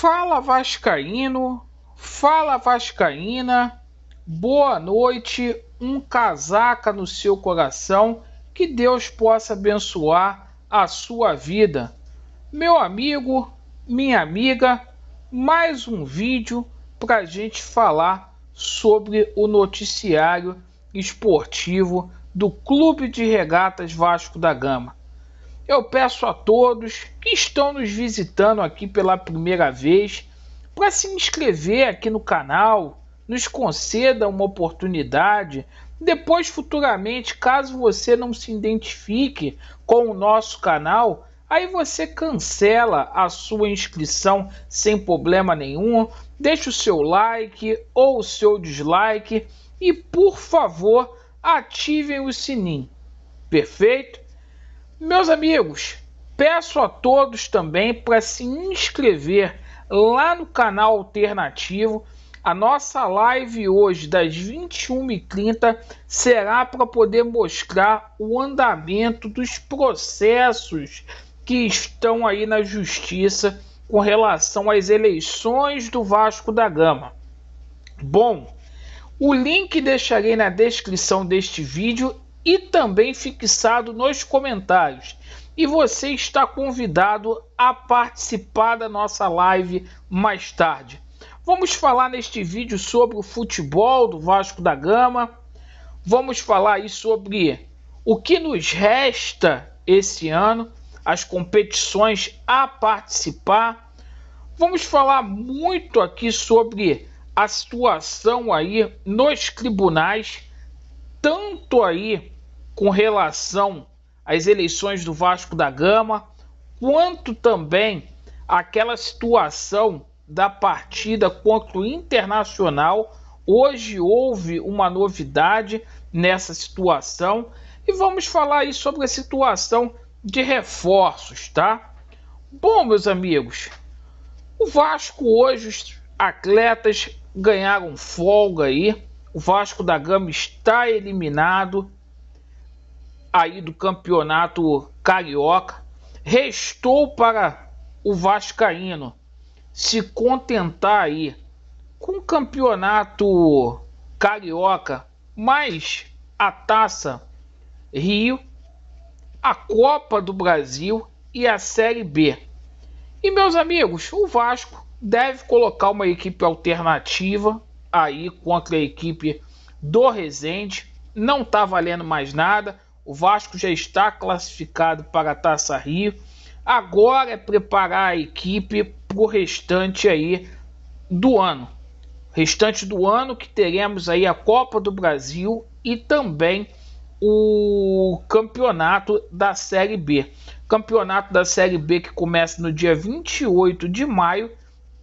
Fala Vascaíno, fala Vascaína, boa noite, um casaca no seu coração, que Deus possa abençoar a sua vida. Meu amigo, minha amiga, mais um vídeo para a gente falar sobre o noticiário esportivo do Clube de Regatas Vasco da Gama eu peço a todos que estão nos visitando aqui pela primeira vez para se inscrever aqui no canal, nos conceda uma oportunidade. Depois, futuramente, caso você não se identifique com o nosso canal, aí você cancela a sua inscrição sem problema nenhum. Deixe o seu like ou o seu dislike e, por favor, ativem o sininho. Perfeito? Meus amigos, peço a todos também para se inscrever lá no canal alternativo. A nossa live hoje, das 21h30, será para poder mostrar o andamento dos processos que estão aí na justiça com relação às eleições do Vasco da Gama. Bom, o link deixarei na descrição deste vídeo e também fixado nos comentários. E você está convidado a participar da nossa live mais tarde. Vamos falar neste vídeo sobre o futebol do Vasco da Gama. Vamos falar aí sobre o que nos resta esse ano, as competições a participar. Vamos falar muito aqui sobre a situação aí nos tribunais tanto aí com relação às eleições do Vasco da Gama, quanto também aquela situação da partida contra o Internacional. Hoje houve uma novidade nessa situação e vamos falar aí sobre a situação de reforços, tá? Bom, meus amigos, o Vasco hoje os atletas ganharam folga aí o Vasco da Gama está eliminado aí do campeonato carioca. Restou para o Vascaíno se contentar aí com o campeonato carioca, mais a taça Rio, a Copa do Brasil e a Série B. E meus amigos, o Vasco deve colocar uma equipe alternativa aí contra a equipe do Rezende. Não está valendo mais nada. O Vasco já está classificado para a Taça Rio. Agora é preparar a equipe para o restante aí do ano. Restante do ano que teremos aí a Copa do Brasil e também o campeonato da Série B. Campeonato da Série B que começa no dia 28 de maio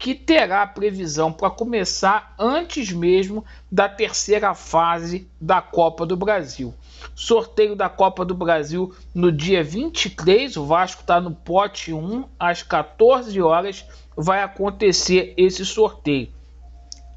que terá previsão para começar antes mesmo da terceira fase da Copa do Brasil. Sorteio da Copa do Brasil no dia 23, o Vasco está no pote 1, às 14 horas vai acontecer esse sorteio.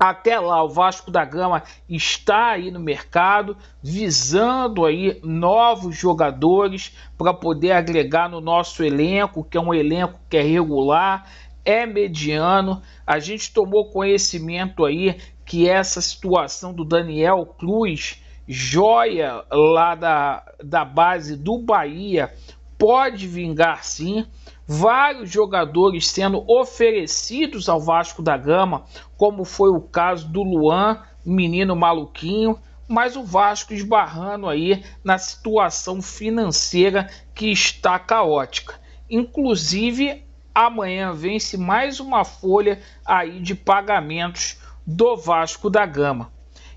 Até lá, o Vasco da Gama está aí no mercado, visando aí novos jogadores para poder agregar no nosso elenco, que é um elenco que é regular, é mediano. A gente tomou conhecimento aí que essa situação do Daniel Cruz, joia lá da, da base do Bahia, pode vingar sim. Vários jogadores sendo oferecidos ao Vasco da Gama, como foi o caso do Luan, menino maluquinho, mas o Vasco esbarrando aí na situação financeira que está caótica. Inclusive, amanhã vence mais uma folha aí de pagamentos do Vasco da Gama.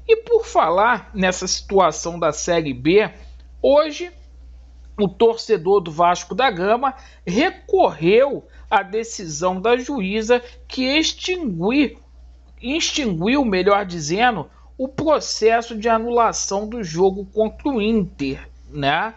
E por falar nessa situação da Série B, hoje o torcedor do Vasco da Gama recorreu à decisão da juíza que extinguiu, extinguiu, melhor dizendo, o processo de anulação do jogo contra o Inter, né?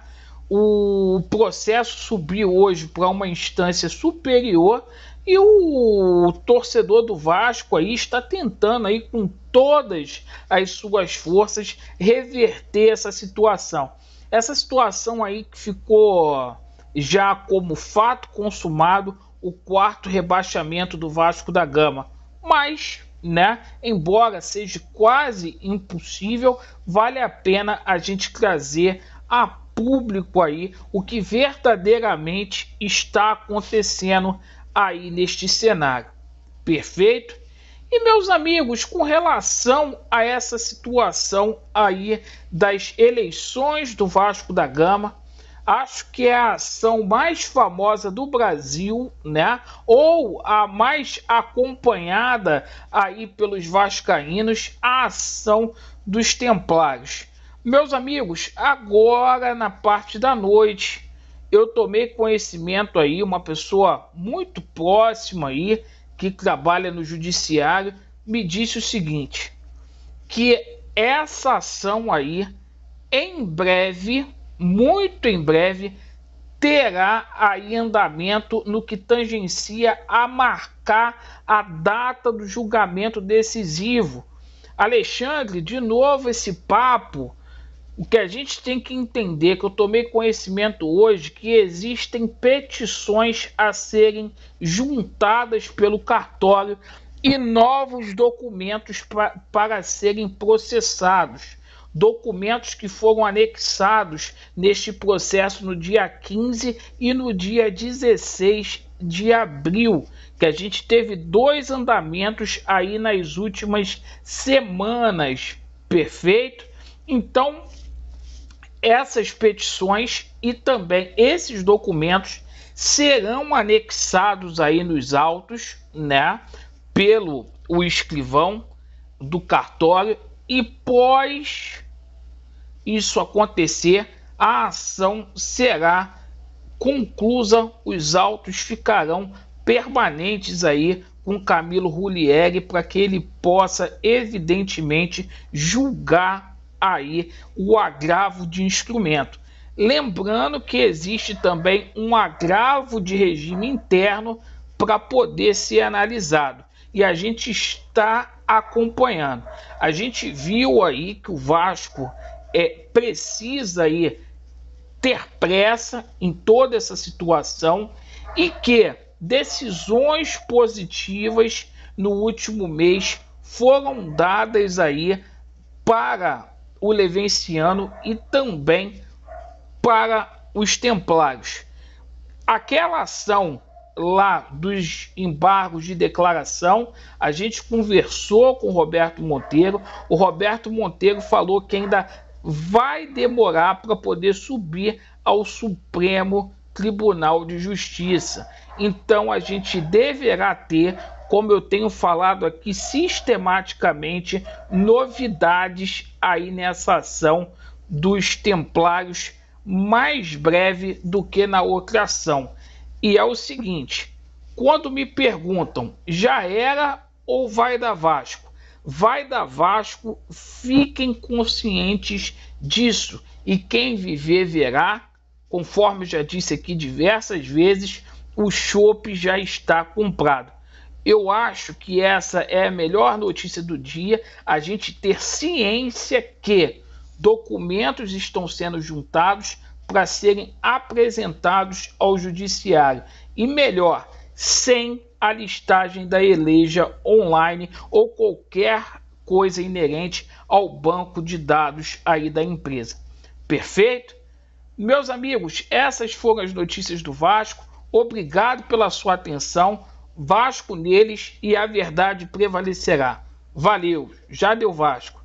o processo subiu hoje para uma instância superior e o torcedor do Vasco aí está tentando aí com todas as suas forças reverter essa situação. Essa situação aí que ficou já como fato consumado o quarto rebaixamento do Vasco da Gama. Mas, né, embora seja quase impossível, vale a pena a gente trazer a público aí o que verdadeiramente está acontecendo aí neste cenário. Perfeito? E meus amigos, com relação a essa situação aí das eleições do Vasco da Gama, acho que é a ação mais famosa do Brasil, né? Ou a mais acompanhada aí pelos vascaínos, a ação dos Templários. Meus amigos, agora na parte da noite, eu tomei conhecimento aí, uma pessoa muito próxima aí, que trabalha no judiciário, me disse o seguinte, que essa ação aí, em breve, muito em breve, terá aí andamento no que tangencia a marcar a data do julgamento decisivo. Alexandre, de novo esse papo o que a gente tem que entender, que eu tomei conhecimento hoje, que existem petições a serem juntadas pelo cartório e novos documentos pra, para serem processados. Documentos que foram anexados neste processo no dia 15 e no dia 16 de abril, que a gente teve dois andamentos aí nas últimas semanas, perfeito? Então, essas petições e também esses documentos serão anexados aí nos autos, né, pelo o escrivão do cartório e pós isso acontecer, a ação será conclusa, os autos ficarão permanentes aí com Camilo Rulieri para que ele possa evidentemente julgar aí o agravo de instrumento. Lembrando que existe também um agravo de regime interno para poder ser analisado e a gente está acompanhando. A gente viu aí que o Vasco é precisa aí ter pressa em toda essa situação e que decisões positivas no último mês foram dadas aí para o Levenciano e também para os Templários. Aquela ação lá dos embargos de declaração, a gente conversou com Roberto Monteiro. O Roberto Monteiro falou que ainda vai demorar para poder subir ao Supremo Tribunal de Justiça. Então a gente deverá ter como eu tenho falado aqui sistematicamente, novidades aí nessa ação dos Templários, mais breve do que na outra ação. E é o seguinte: quando me perguntam, já era ou vai da Vasco? Vai da Vasco, fiquem conscientes disso. E quem viver, verá. Conforme já disse aqui diversas vezes, o chopp já está comprado eu acho que essa é a melhor notícia do dia, a gente ter ciência que documentos estão sendo juntados para serem apresentados ao judiciário. E melhor, sem a listagem da eleja online ou qualquer coisa inerente ao banco de dados aí da empresa. Perfeito? Meus amigos, essas foram as notícias do Vasco. Obrigado pela sua atenção. Vasco neles e a verdade prevalecerá. Valeu, já deu Vasco.